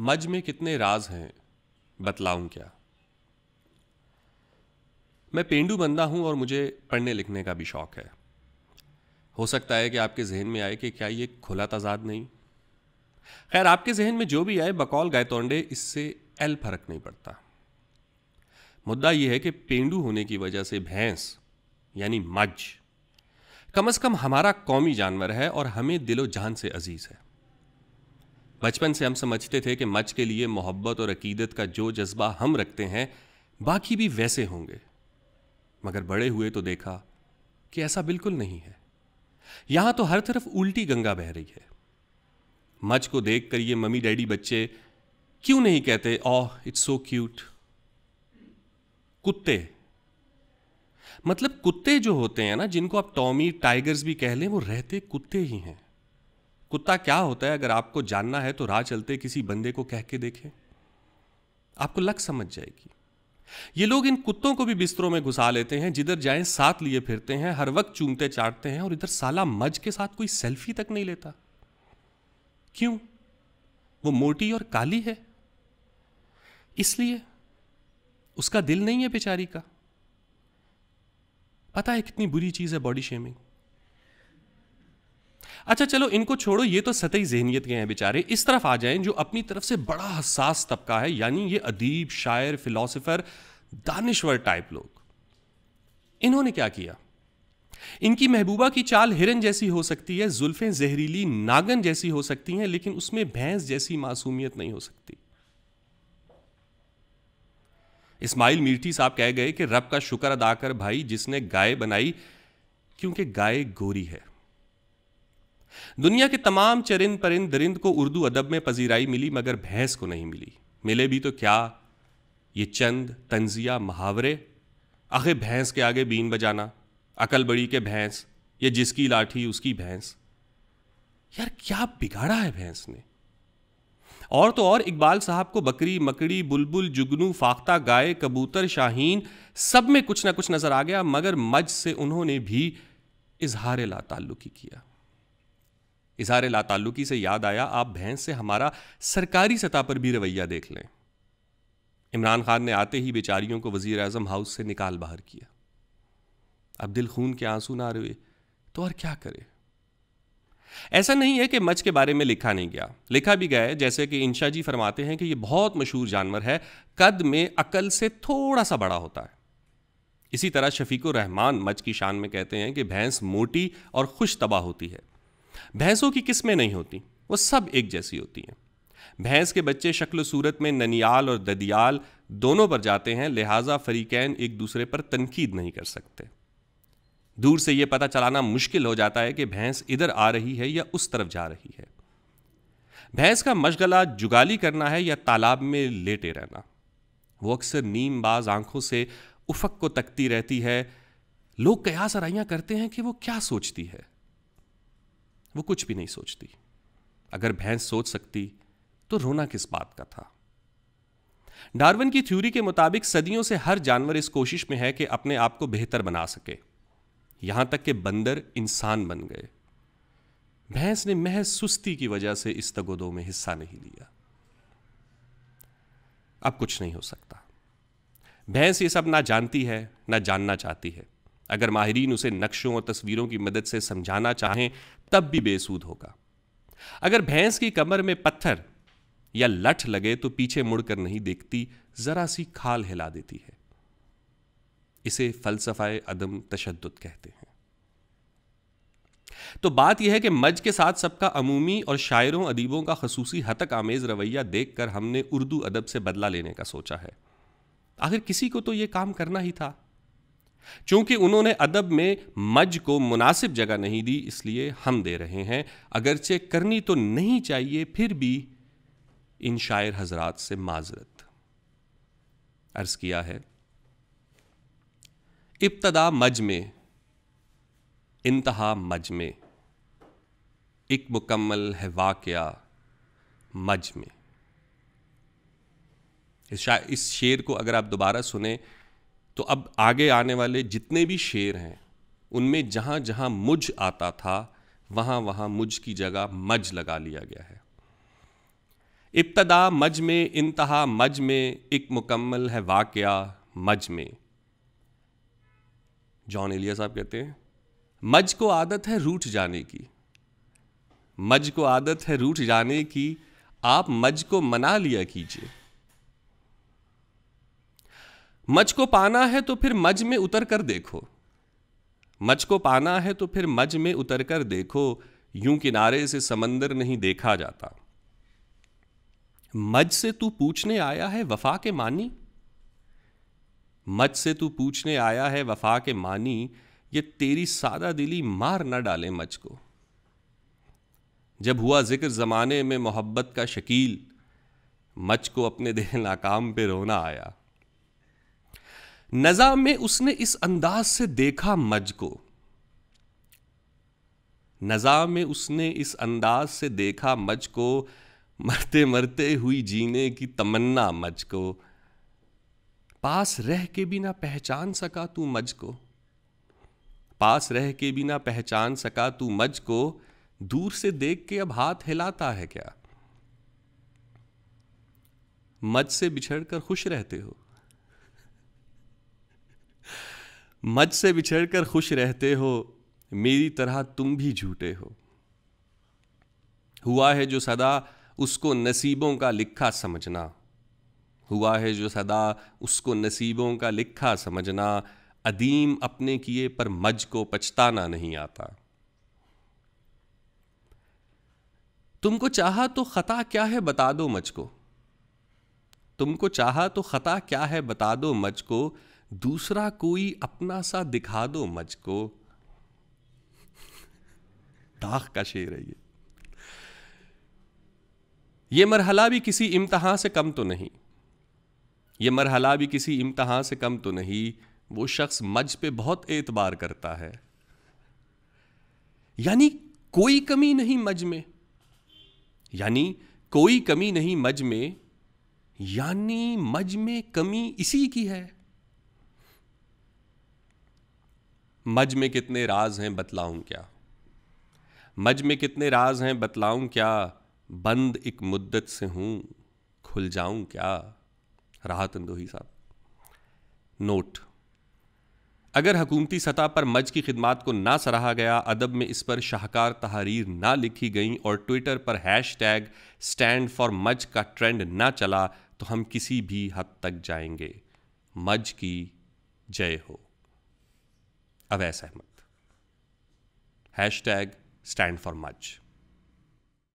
मज में कितने राज हैं बतलाऊं क्या मैं पेंडू बंदा हूं और मुझे पढ़ने लिखने का भी शौक है हो सकता है कि आपके जहन में आए कि क्या ये खुला तजाद नहीं खैर आपके जहन में जो भी आए बकौल गायतोंडे इससे एल फर्क नहीं पड़ता मुद्दा यह है कि पेंडू होने की वजह से भैंस यानी मज कम अज कम हमारा कौमी जानवर है और हमें दिलो जान से अजीज है बचपन से हम समझते थे कि मच के लिए मोहब्बत और अकीदत का जो जज्बा हम रखते हैं बाकी भी वैसे होंगे मगर बड़े हुए तो देखा कि ऐसा बिल्कुल नहीं है यहां तो हर तरफ उल्टी गंगा बह रही है मच को देख कर ये मम्मी डैडी बच्चे क्यों नहीं कहते ओह इट्स सो क्यूट कुत्ते मतलब कुत्ते जो होते हैं ना जिनको आप टॉमी टाइगर्स भी कह लें वो रहते कुत्ते ही हैं कुत्ता क्या होता है अगर आपको जानना है तो राह चलते किसी बंदे को कह के देखें आपको लक समझ जाएगी ये लोग इन कुत्तों को भी बिस्तरों में घुसा लेते हैं जिधर जाए साथ लिए फिरते हैं हर वक्त चूमते चाटते हैं और इधर साला मज के साथ कोई सेल्फी तक नहीं लेता क्यों वो मोटी और काली है इसलिए उसका दिल नहीं है बेचारी का पता है कितनी बुरी चीज है बॉडी शेमिंग अच्छा चलो इनको छोड़ो ये तो सतही जहनीत के हैं बेचारे इस तरफ आ जाएं जो अपनी तरफ से बड़ा हसास तबका है यानी ये अदीब शायर फिलोसफर दानश्वर टाइप लोग इन्होंने क्या किया इनकी महबूबा की चाल हिरन जैसी हो सकती है जुल्फ़ें जहरीली नागन जैसी हो सकती हैं लेकिन उसमें भैंस जैसी मासूमियत नहीं हो सकती इस्माइल मीठी साहब कह गए कि रब का शुक्र अदा कर भाई जिसने गाय बनाई क्योंकि गाय गोरी है दुनिया के तमाम चरिंद परिंद दरिंद को उर्दू अदब में पजीराई मिली मगर भैंस को नहीं मिली मिले भी तो क्या ये चंद तंजिया मुहावरे आखे भैंस के आगे बीन बजाना अकल बड़ी के भैंस ये जिसकी लाठी उसकी भैंस यार क्या बिगाड़ा है भैंस ने और तो और इकबाल साहब को बकरी मकड़ी बुलबुल जुगनू फाख्ता गाय कबूतर शाहीन सब में कुछ ना कुछ नजर आ गया मगर मज से उन्होंने भी इजहार ला ताल्लुकी किया इजहार लातालुकी से याद आया आप भैंस से हमारा सरकारी सतह पर भी रवैया देख लें इमरान खान ने आते ही बेचारियों को वजीर अजम हाउस से निकाल बाहर किया अब दिल खून के आंसू ना रोए तो और क्या करे ऐसा नहीं है कि मच के बारे में लिखा नहीं गया लिखा भी गया है जैसे कि इंशा जी फरमाते हैं कि यह बहुत मशहूर जानवर है कद में अकल से थोड़ा सा बड़ा होता है इसी तरह शफीक रहमान मच की शान में कहते हैं कि भैंस मोटी और खुश तबाह होती है भैंसों की किस्में नहीं होती वो सब एक जैसी होती हैं भैंस के बच्चे शक्ल सूरत में ननियाल और ददियाल दोनों पर जाते हैं लिहाजा फरीकैन एक दूसरे पर तनकीद नहीं कर सकते दूर से यह पता चलाना मुश्किल हो जाता है कि भैंस इधर आ रही है या उस तरफ जा रही है भैंस का मशगला जुगाली करना है या तालाब में लेटे रहना वो अक्सर नीम बाज आंखों से उफक को तकती रहती है लोग कयास आराइयाँ करते हैं कि वो क्या सोचती है वो कुछ भी नहीं सोचती अगर भैंस सोच सकती तो रोना किस बात का था डार्विन की थ्योरी के मुताबिक सदियों से हर जानवर इस कोशिश में है कि अपने आप को बेहतर बना सके यहां तक कि बंदर इंसान बन गए भैंस ने महज सुस्ती की वजह से इस तगोदों में हिस्सा नहीं लिया अब कुछ नहीं हो सकता भैंस ये सब ना जानती है ना जानना चाहती है अगर माहरीन उसे नक्शों और तस्वीरों की मदद से समझाना चाहें तब भी बेसूद होगा अगर भैंस की कमर में पत्थर या लठ लगे तो पीछे मुड़कर नहीं देखती जरा सी खाल हिला देती है इसे फलसफाए अदम तशद कहते हैं तो बात यह है कि मज के साथ सबका अमूमी और शायरों अदीबों का खसूसी हतक आमेज रवैया देखकर हमने उर्दू अदब से बदला लेने का सोचा है आखिर किसी को तो यह काम करना ही था चूंकि उन्होंने अदब में मज को मुनासिब जगह नहीं दी इसलिए हम दे रहे हैं अगरचे करनी तो नहीं चाहिए फिर भी इन शायर हजरात से माजरत अर्ज किया है इब्तदा मज में इंतहा मज में एक मुकम्मल है वाकया मज में इस, इस शेर को अगर आप दोबारा सुने तो अब आगे आने वाले जितने भी शेर हैं उनमें जहाँ जहाँ मुझ आता था वहाँ वहाँ मुझ की जगह मज लगा लिया गया है इब्तदा मज में इंतहा मज में एक मुकम्मल है वाकया मज में जॉन एलिया साहब कहते हैं मज को आदत है रूठ जाने की मज को आदत है रूठ जाने की आप मज को मना लिया कीजिए मज को पाना है तो फिर मज में उतर कर देखो मज को पाना है तो फिर मज में उतर कर देखो यूं किनारे से समंदर नहीं देखा जाता मज से तू पूछने आया है वफा के मानी मज से तू पूछने आया है वफा के मानी ये तेरी सादा दिली मार ना डाले मज को जब हुआ जिक्र ज़माने में मोहब्बत का शकील मच को अपने देह नाकाम पे रोना आया नजा में उसने इस अंदाज से देखा मज को नजा में उसने इस अंदाज से देखा मज को मरते मरते हुई जीने की तमन्ना मज को पास रह के भी ना पहचान सका तू मज को पास रह के भी ना पहचान सका तू मज को दूर से देख के अब हाथ हिलाता है क्या मज से बिछड़कर खुश रहते हो मज से बिछड़ कर खुश रहते हो मेरी तरह तुम भी झूठे हो हुआ है जो सदा उसको नसीबों का लिखा समझना हुआ है जो सदा उसको नसीबों का लिखा समझना अदीम अपने किए पर मज को पछताना नहीं आता तुमको चाहा तो खता क्या है बता दो मज को तुमको चाहा तो खता क्या है बता दो मज को दूसरा कोई अपना सा दिखा दो मुझको दाख का शेर है ये ये मरहला भी किसी इम्तहा से कम तो नहीं ये मरहला भी किसी इम्तहा से कम तो नहीं वो शख्स मज पे बहुत एतबार करता है यानी कोई कमी नहीं मज में यानी कोई कमी नहीं मज में यानी मज में कमी इसी की है मज में कितने राज हैं बतलाऊं क्या मज में कितने राज हैं बतलाऊं क्या बंद एक मुद्दत से हूं खुल जाऊं क्या राहत अंदोही साहब नोट अगर हकूमती सतह पर मज की खिदमत को ना सराहा गया अदब में इस पर शाहकार तहारीर ना लिखी गई और ट्विटर पर हैश टैग स्टैंड फॉर मज का ट्रेंड ना चला तो हम किसी भी हद तक जाएंगे मज की जय हो Awais Ahmad hashtag stand for much